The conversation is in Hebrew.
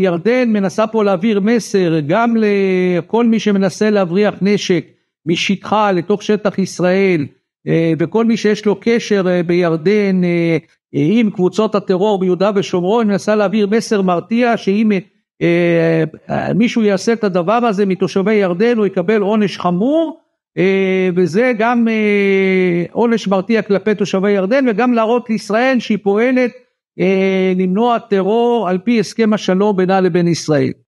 ירדן מנסה פה להעביר מסר גם לכל מי שמנסה להבריח נשק משטחה לתוך שטח ישראל אה, וכל מי שיש לו קשר אה, בירדן אה, עם קבוצות הטרור ביהודה ושומרון מנסה להעביר מסר מרתיע שאם מישהו יעשה את הדבר הזה מתושבי ירדן הוא יקבל עונש חמור וזה גם עונש מרתיע כלפי תושבי ירדן וגם להראות לישראל שהיא פועלת אה, למנוע טרור על פי הסכם השלום בינה לבין ישראל.